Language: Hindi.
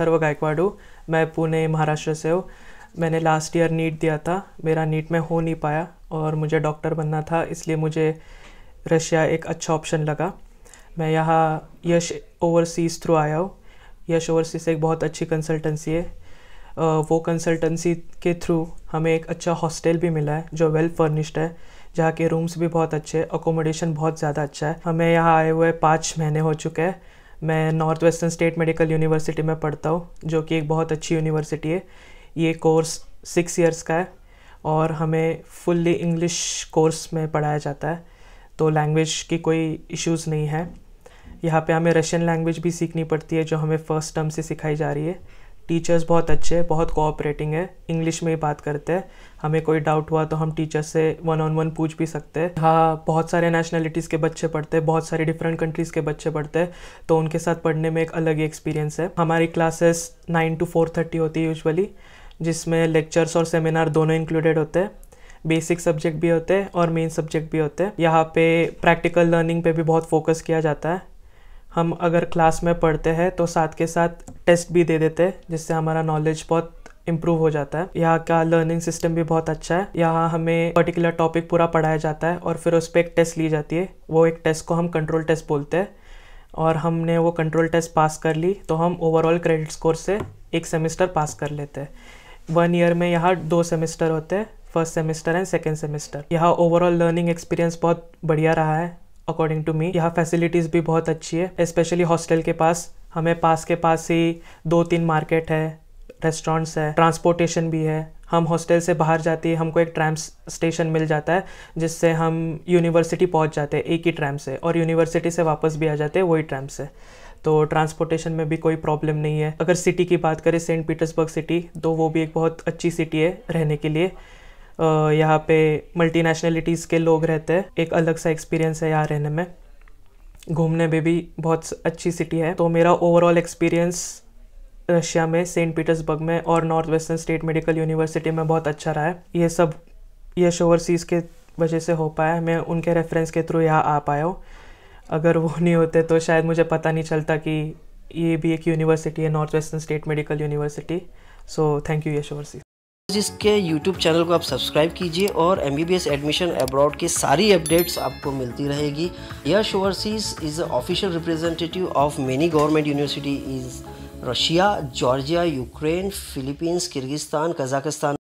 अथर्व गायकवाड़ हूँ मैं पुणे महाराष्ट्र से हूँ मैंने लास्ट ईयर नीट दिया था मेरा नीट में हो नहीं पाया और मुझे डॉक्टर बनना था इसलिए मुझे रशिया एक अच्छा ऑप्शन लगा मैं यहाँ यश ओवरसीज़ थ्रू आया हूँ यश ओवरसीज़ एक बहुत अच्छी कंसल्टेंसी है वो कंसल्टेंसी के थ्रू हमें एक अच्छा हॉस्टल भी मिला है जो वेल फर्निश्ड है जहाँ के रूम्स भी बहुत अच्छे अकोमोडेशन बहुत ज़्यादा अच्छा है हमें यहाँ आए हुए पाँच महीने हो चुके हैं मैं north western state medical university में पढ़ता हूँ जो कि एक बहुत अच्छी यूनिवर्सिटी है ये कोर्स सिक्स इयर्स का है और हमें फुल्ली इंग्लिश कोर्स में पढ़ाया जाता है तो लैंग्वेज की कोई इश्यूज़ नहीं है यहाँ पे हमें रशियन लैंग्वेज भी सीखनी पड़ती है जो हमें फ़र्स्ट टर्म से सिखाई जा रही है टीचर्स बहुत अच्छे हैं बहुत कोऑपरेटिंग है इंग्लिश में ही बात करते हैं हमें कोई डाउट हुआ तो हम टीचर से वन ऑन वन पूछ भी सकते हैं हाँ बहुत सारे नेशनलिटीज़ के बच्चे पढ़ते हैं बहुत सारे डिफरेंट कंट्रीज़ के बच्चे पढ़ते हैं तो उनके साथ पढ़ने में एक अलग ही एक्सपीरियंस है हमारी classes nine to four thirty होती है यूजली जिसमें लेक्चर्स और सेमिनार दोनों इंक्लूडेड होते हैं बेसिक सब्जेक्ट भी होते हैं और मेन सब्जेक्ट भी होते हैं यहाँ पे प्रैक्टिकल लर्निंग पे भी बहुत फोकस किया जाता है हम अगर क्लास में पढ़ते हैं तो साथ के साथ टेस्ट भी दे देते हैं जिससे हमारा नॉलेज बहुत इम्प्रूव हो जाता है यहाँ का लर्निंग सिस्टम भी बहुत अच्छा है यहाँ हमें पर्टिकुलर टॉपिक पूरा पढ़ाया जाता है और फिर उस पर एक टेस्ट ली जाती है वो एक टेस्ट को हम कंट्रोल टेस्ट बोलते हैं और हमने वो कंट्रोल टेस्ट पास कर ली तो हम ओवरऑल क्रेडिट स्कोर से एक सेमेस्टर पास कर लेते हैं वन ईयर में यहाँ दो सेमेस्टर होते हैं first semester and second semester यहाँ ओवरऑल लर्निंग एक्सपीरियंस बहुत बढ़िया रहा है अकॉर्डिंग टू मी यहाँ फैसिलिटीज़ भी बहुत अच्छी है स्पेशली हॉस्टल के पास हमें पास के पास ही दो तीन मार्केट है रेस्टोरेंट्स है ट्रांसपोर्टेशन भी है हम हॉस्टल से बाहर जाते हैं हमको एक ट्रैम स्टेशन मिल जाता है जिससे हम यूनिवर्सिटी पहुंच जाते हैं एक ही ट्रैम से और यूनिवर्सिटी से वापस भी आ जाते हैं वही ट्रैम से तो ट्रांसपोर्टेशन में भी कोई प्रॉब्लम नहीं है अगर सिटी की बात करें सेंट पीटर्सबर्ग सिटी तो वो भी एक बहुत अच्छी सिटी है रहने के लिए यहाँ पे मल्टी नेशनलिटीज़ के लोग रहते हैं एक अलग सा एक्सपीरियंस है यहाँ रहने में घूमने में भी बहुत अच्छी सिटी है तो मेरा ओवरऑल एक्सपीरियंस रशिया में सेंट पीटर्सबर्ग में और north western state medical university में बहुत अच्छा रहा है ये सब यश ओवरसीज़ के वजह से हो पाया है मैं उनके रेफरेंस के थ्रू यहाँ आ पाया हूँ अगर वो नहीं होते तो शायद मुझे पता नहीं चलता कि ये भी एक यूनिवर्सिटी है north western state medical university so thank you Yash overseas जिसके YouTube चैनल को आप सब्सक्राइब कीजिए और एम बी एडमिशन अब्रॉड की सारी अपडेट्स आपको मिलती रहेगी Yash overseas is official representative of many government university is Russia Georgia Ukraine Philippines Kyrgyzstan Kazakhstan